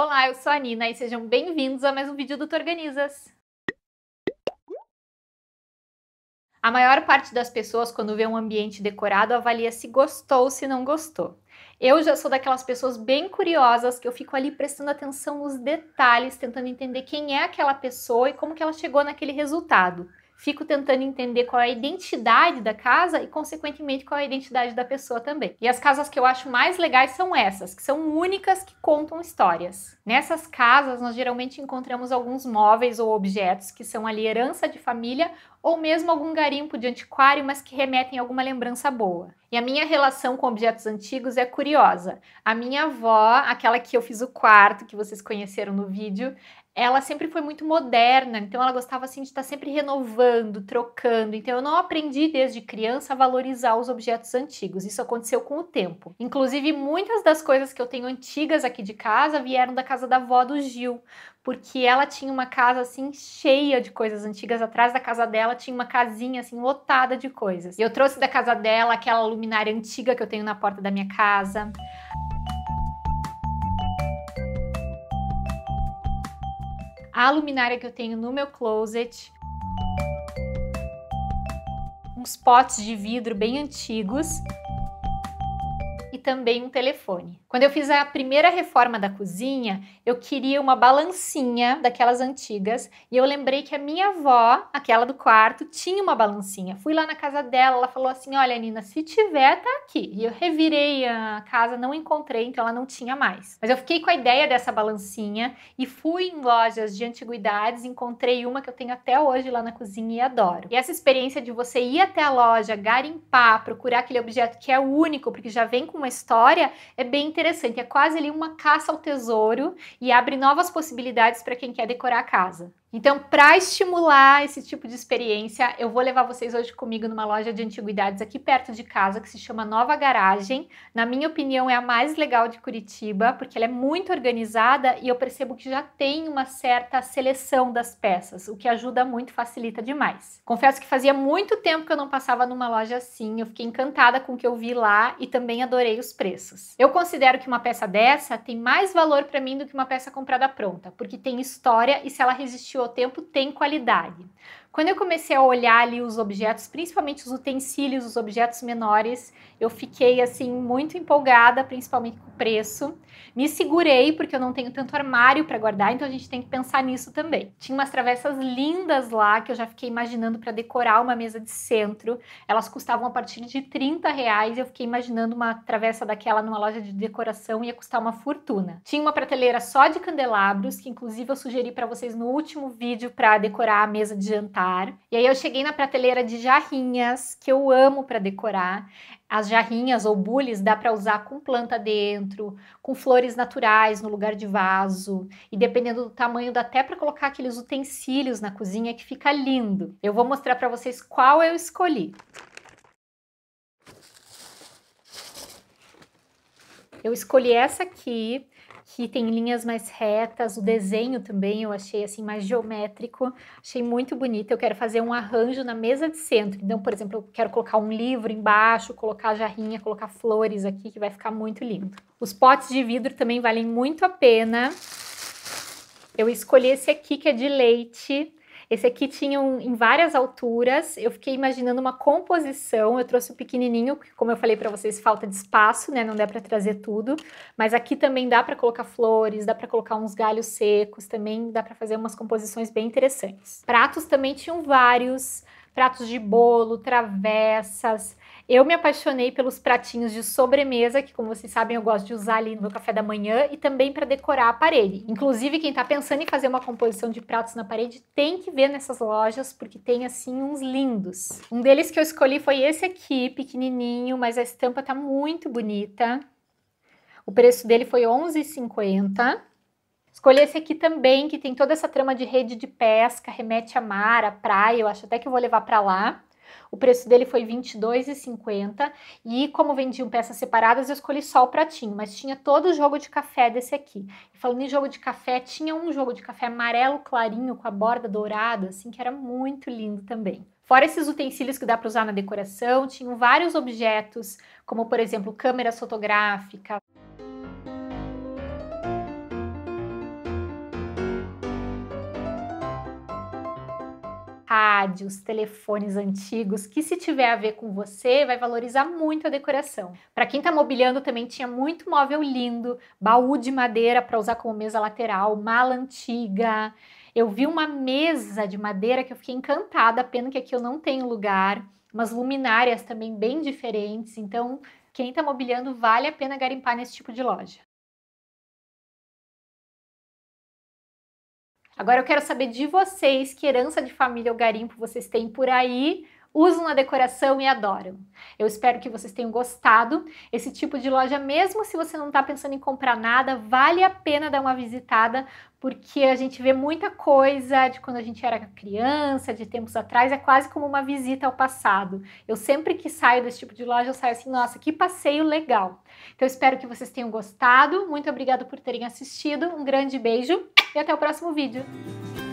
Olá, eu sou a Nina e sejam bem-vindos a mais um vídeo do Tu Organizas. A maior parte das pessoas, quando vê um ambiente decorado, avalia se gostou ou se não gostou. Eu já sou daquelas pessoas bem curiosas que eu fico ali prestando atenção nos detalhes, tentando entender quem é aquela pessoa e como que ela chegou naquele resultado fico tentando entender qual é a identidade da casa e, consequentemente, qual é a identidade da pessoa também. E as casas que eu acho mais legais são essas, que são únicas que contam histórias. Nessas casas, nós geralmente encontramos alguns móveis ou objetos que são ali herança de família ou mesmo algum garimpo de antiquário, mas que remetem a alguma lembrança boa. E a minha relação com objetos antigos é curiosa. A minha avó, aquela que eu fiz o quarto, que vocês conheceram no vídeo, ela sempre foi muito moderna, então ela gostava assim de estar sempre renovando, trocando. Então eu não aprendi desde criança a valorizar os objetos antigos. Isso aconteceu com o tempo. Inclusive muitas das coisas que eu tenho antigas aqui de casa vieram da casa da avó do Gil, porque ela tinha uma casa assim cheia de coisas antigas. Atrás da casa dela tinha uma casinha assim lotada de coisas. E eu trouxe da casa dela aquela luminária antiga que eu tenho na porta da minha casa. A luminária que eu tenho no meu closet. Uns potes de vidro bem antigos também um telefone. Quando eu fiz a primeira reforma da cozinha, eu queria uma balancinha daquelas antigas e eu lembrei que a minha avó, aquela do quarto, tinha uma balancinha. Fui lá na casa dela, ela falou assim: Olha, Nina, se tiver, tá aqui. E eu revirei a casa, não encontrei, então ela não tinha mais. Mas eu fiquei com a ideia dessa balancinha e fui em lojas de antiguidades, encontrei uma que eu tenho até hoje lá na cozinha e adoro. E essa experiência de você ir até a loja, garimpar, procurar aquele objeto que é único, porque já vem com uma história é bem interessante. É quase ali uma caça ao tesouro e abre novas possibilidades para quem quer decorar a casa. Então, para estimular esse tipo de experiência, eu vou levar vocês hoje comigo numa loja de antiguidades aqui perto de casa que se chama Nova Garagem. Na minha opinião, é a mais legal de Curitiba, porque ela é muito organizada e eu percebo que já tem uma certa seleção das peças, o que ajuda muito, facilita demais. Confesso que fazia muito tempo que eu não passava numa loja assim, eu fiquei encantada com o que eu vi lá e também adorei os preços. Eu considero que uma peça dessa tem mais valor para mim do que uma peça comprada pronta, porque tem história e se ela resistiu o tempo tem qualidade. Quando eu comecei a olhar ali os objetos, principalmente os utensílios, os objetos menores, eu fiquei assim muito empolgada, principalmente com o preço. Me segurei porque eu não tenho tanto armário para guardar, então a gente tem que pensar nisso também. Tinha umas travessas lindas lá que eu já fiquei imaginando para decorar uma mesa de centro. Elas custavam a partir de 30 reais. Eu fiquei imaginando uma travessa daquela numa loja de decoração ia custar uma fortuna. Tinha uma prateleira só de candelabros que, inclusive, eu sugeri para vocês no último vídeo para decorar a mesa de jantar e aí eu cheguei na prateleira de jarrinhas, que eu amo para decorar. As jarrinhas ou bules dá para usar com planta dentro, com flores naturais no lugar de vaso, e dependendo do tamanho dá até para colocar aqueles utensílios na cozinha que fica lindo. Eu vou mostrar para vocês qual eu escolhi. Eu escolhi essa aqui, que tem linhas mais retas, o desenho também eu achei assim mais geométrico, achei muito bonito. Eu quero fazer um arranjo na mesa de centro. Então, por exemplo, eu quero colocar um livro embaixo, colocar jarrinha, colocar flores aqui, que vai ficar muito lindo. Os potes de vidro também valem muito a pena. Eu escolhi esse aqui que é de leite, esse aqui tinha um, em várias alturas. Eu fiquei imaginando uma composição. Eu trouxe o pequenininho, porque como eu falei para vocês, falta de espaço, né? Não dá para trazer tudo. Mas aqui também dá para colocar flores, dá para colocar uns galhos secos, também dá para fazer umas composições bem interessantes. Pratos também tinham vários pratos de bolo, travessas, eu me apaixonei pelos pratinhos de sobremesa, que como vocês sabem eu gosto de usar ali no meu café da manhã, e também para decorar a parede. Inclusive, quem está pensando em fazer uma composição de pratos na parede tem que ver nessas lojas, porque tem assim uns lindos. Um deles que eu escolhi foi esse aqui, pequenininho, mas a estampa tá muito bonita. O preço dele foi R$ 11,50. Escolhi esse aqui também, que tem toda essa trama de rede de pesca, remete a mar, a praia, eu acho até que eu vou levar para lá. O preço dele foi R$ 22,50 e como vendiam peças separadas, eu escolhi só o pratinho, mas tinha todo o jogo de café desse aqui. E falando em jogo de café, tinha um jogo de café amarelo clarinho com a borda dourada, assim, que era muito lindo também. Fora esses utensílios que dá para usar na decoração, tinham vários objetos, como por exemplo câmeras fotográficas, idade, os telefones antigos, que se tiver a ver com você, vai valorizar muito a decoração. Para quem está mobiliando também tinha muito móvel lindo, baú de madeira para usar como mesa lateral, mala antiga. Eu vi uma mesa de madeira que eu fiquei encantada, pena que aqui eu não tenho lugar. Umas luminárias também bem diferentes, então quem está mobiliando vale a pena garimpar nesse tipo de loja. Agora eu quero saber de vocês que herança de família ou garimpo vocês têm por aí usam na decoração e adoram. Eu espero que vocês tenham gostado. Esse tipo de loja, mesmo se você não está pensando em comprar nada, vale a pena dar uma visitada, porque a gente vê muita coisa de quando a gente era criança, de tempos atrás, é quase como uma visita ao passado. Eu sempre que saio desse tipo de loja, eu saio assim, nossa, que passeio legal. Então espero que vocês tenham gostado. Muito obrigada por terem assistido. Um grande beijo e até o próximo vídeo.